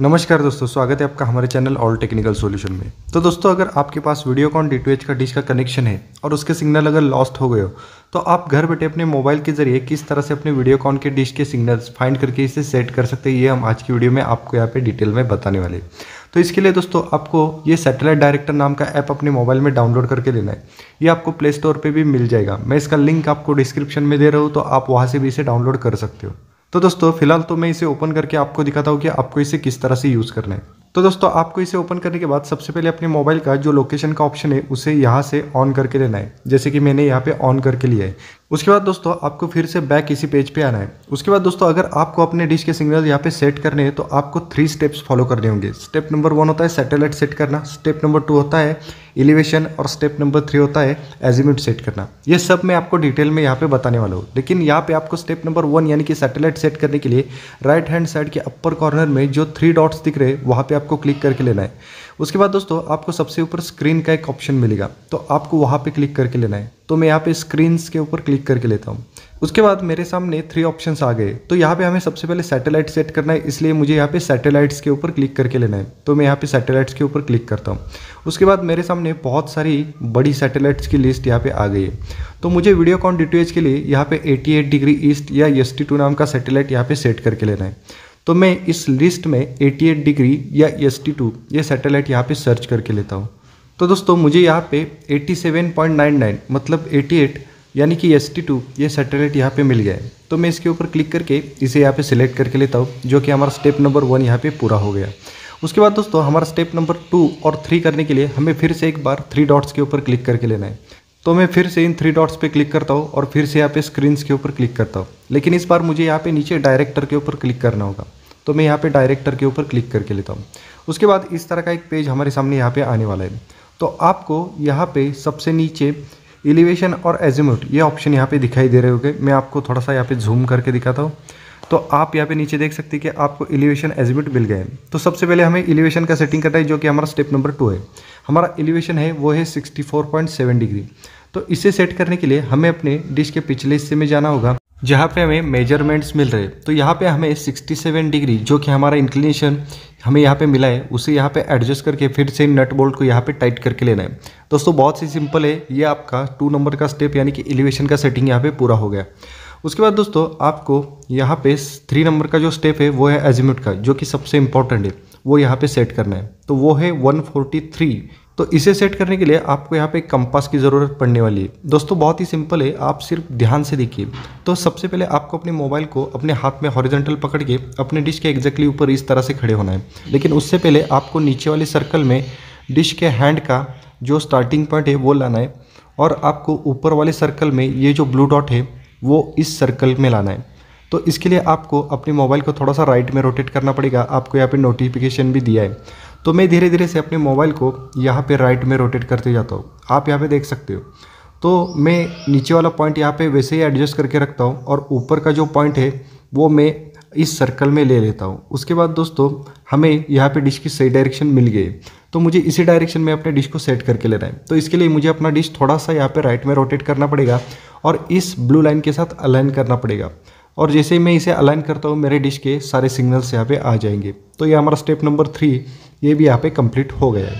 नमस्कार दोस्तों स्वागत है आपका हमारे चैनल ऑल टेक्निकल सॉल्यूशन में तो दोस्तों अगर आपके पास वीडियोकॉन डी का डिश का कनेक्शन है और उसके सिग्नल अगर लॉस्ट हो गए हो तो आप घर बैठे अपने मोबाइल के जरिए किस तरह से अपने वीडियोकॉन के डिश के सिग्नल्स फाइंड करके इसे सेट कर सकते हैं ये हम आज की वीडियो में आपको यहाँ पर डिटेल में बताने वाले तो इसके लिए दोस्तों आपको ये सैटेलाइट डायरेक्टर नाम का ऐप अपने मोबाइल में डाउनलोड करके लेना है ये आपको प्ले स्टोर पर भी मिल जाएगा मैं इसका लिंक आपको डिस्क्रिप्शन में दे रहा हूँ तो आप वहाँ से भी इसे डाउनलोड कर सकते हो तो दोस्तों फिलहाल तो मैं इसे ओपन करके आपको दिखाता हूँ कि आपको इसे किस तरह से यूज़ करना है तो दोस्तों आपको इसे ओपन करने के बाद सबसे पहले अपने मोबाइल का जो लोकेशन का ऑप्शन है उसे यहाँ से ऑन करके लेना है जैसे कि मैंने यहाँ पे ऑन करके लिया है उसके बाद दोस्तों आपको फिर से बैक इसी पेज पे आना है उसके बाद दोस्तों अगर आपको अपने डिश के सिग्नल यहाँ पे सेट करने हैं तो आपको थ्री स्टेप्स फॉलो करने होंगे स्टेप नंबर वन होता है सैटेलाइट सेट करना स्टेप नंबर टू होता है एलिवेशन और स्टेप नंबर थ्री होता है एजिम्यूट सेट करना ये सब मैं आपको डिटेल में यहाँ पे बताने वाला हूँ लेकिन यहाँ पे आपको स्टेप नंबर वन यानी कि सैटेलाइट सेट करने के लिए राइट हैंड साइड के अपर कॉर्नर में जो थ्री डॉट्स दिख रहे हैं वहाँ पर आपको क्लिक करके लेना है उसके बाद दोस्तों आपको सबसे ऊपर स्क्रीन का एक ऑप्शन मिलेगा तो आपको वहाँ पे क्लिक करके लेना है तो मैं यहाँ पे स्क्रीन के ऊपर क्लिक करके लेता हूँ उसके बाद मेरे सामने थ्री ऑप्शंस आ गए तो यहाँ पे हमें सबसे पहले सैटेलाइट सेट करना है इसलिए मुझे यहाँ पे सैटेलाइट्स के ऊपर क्लिक करके लेना है तो मैं यहाँ पे सैटेलाइट्स के ऊपर क्लिक करता हूँ उसके बाद मेरे सामने बहुत सारी बड़ी सैटेलाइट्स की लिस्ट यहाँ पे आ गई है तो मुझे वीडियो कॉन के लिए यहाँ पे 88 डिग्री ईस्ट या एस नाम का सैटेलाइट यहाँ पे सेट करके लेना है तो मैं इस लिस्ट में 88 डिग्री या एस टी टू ये सैटेलाइट यहाँ पे सर्च करके लेता हूँ तो दोस्तों मुझे यहाँ पे 87.99 मतलब 88 यानी कि एस टी टू ये सैटेलाइट यहाँ पे मिल गया है तो मैं इसके ऊपर क्लिक करके इसे यहाँ पे सिलेक्ट करके लेता हूँ जो कि हमारा स्टेप नंबर वन यहाँ पे पूरा हो गया उसके बाद दोस्तों हमारा स्टेप नंबर टू और थ्री करने के लिए हमें फिर से एक बार थ्री डॉट्स के ऊपर क्लिक करके लेना है तो मैं फिर से इन थ्री डॉट्स पे क्लिक करता हूँ और फिर से यहाँ पे स्क्रीन्स के ऊपर क्लिक करता हूँ लेकिन इस बार मुझे यहाँ पे नीचे डायरेक्टर के ऊपर क्लिक करना होगा तो मैं यहाँ पे डायरेक्टर के ऊपर क्लिक करके लेता हूँ उसके बाद इस तरह का एक पेज हमारे सामने यहाँ पे आने वाला है तो आपको यहाँ पे सबसे नीचे एलिवेशन और एजिम्यूट ये ऑप्शन यहाँ पे दिखाई दे रहे होंगे मैं आपको थोड़ा सा यहाँ पे जूम करके दिखाता हूँ तो आप यहाँ पे नीचे देख सकते हैं कि आपको एलिवेशन एजिम्यूट मिल गए तो सबसे पहले हमें एलिवेशन का सेटिंग करना है जो कि हमारा स्टेप नंबर टू है हमारा एलिवेशन है वो है 64.7 डिग्री तो इसे सेट करने के लिए हमें अपने डिश के पिछले हिस्से में जाना होगा जहाँ पे हमें मेजरमेंट्स मिल रहे तो यहाँ पे हमें 67 डिग्री जो कि हमारा इंक्लिनेशन हमें यहाँ पे मिला है उसे यहाँ पे एडजस्ट करके फिर से नट बोल्ट को यहाँ पे टाइट करके लेना है दोस्तों बहुत ही सिंपल है ये आपका टू नंबर का स्टेप यानी कि एलिवेशन का सेटिंग यहाँ पे पूरा हो गया उसके बाद दोस्तों आपको यहाँ पे थ्री नंबर का जो स्टेप है वो है एजिम्यूट का जो कि सबसे इंपॉर्टेंट है वो यहाँ पे सेट करना है तो वो है 143 तो इसे सेट करने के लिए आपको यहाँ पे कंपास की ज़रूरत पड़ने वाली है दोस्तों बहुत ही सिंपल है आप सिर्फ ध्यान से देखिए तो सबसे पहले आपको अपने मोबाइल को अपने हाथ में हॉरिजेंटल पकड़ के अपने डिश के एग्जैक्टली ऊपर इस तरह से खड़े होना है लेकिन उससे पहले आपको नीचे वाले सर्कल में डिश के हैंड का जो स्टार्टिंग पॉइंट है वो लाना है और आपको ऊपर वाले सर्कल में ये जो ब्लू डॉट है वो इस सर्कल में लाना है तो इसके लिए आपको अपने मोबाइल को थोड़ा सा राइट में रोटेट करना पड़ेगा आपको यहाँ पे नोटिफिकेशन भी दिया है तो मैं धीरे धीरे से अपने मोबाइल को यहाँ पे राइट में रोटेट करते जाता हूँ आप यहाँ पे देख सकते हो तो मैं नीचे वाला पॉइंट यहाँ पे वैसे ही एडजस्ट करके रखता हूँ और ऊपर का जो पॉइंट है वो मैं इस सर्कल में ले लेता हूँ उसके बाद दोस्तों हमें यहाँ पे डिश की सही डायरेक्शन मिल गई तो मुझे इसी डायरेक्शन में अपने डिश को सेट करके लेना है तो इसके लिए मुझे अपना डिश थोड़ा सा यहाँ पर राइट में रोटेट करना पड़ेगा और इस ब्लू लाइन के साथ अलाइन करना पड़ेगा और जैसे ही मैं इसे अलाइन करता हूँ मेरे डिश के सारे सिग्नल्स यहाँ पे आ जाएंगे तो ये हमारा स्टेप नंबर थ्री ये भी यहाँ पे कंप्लीट हो गया है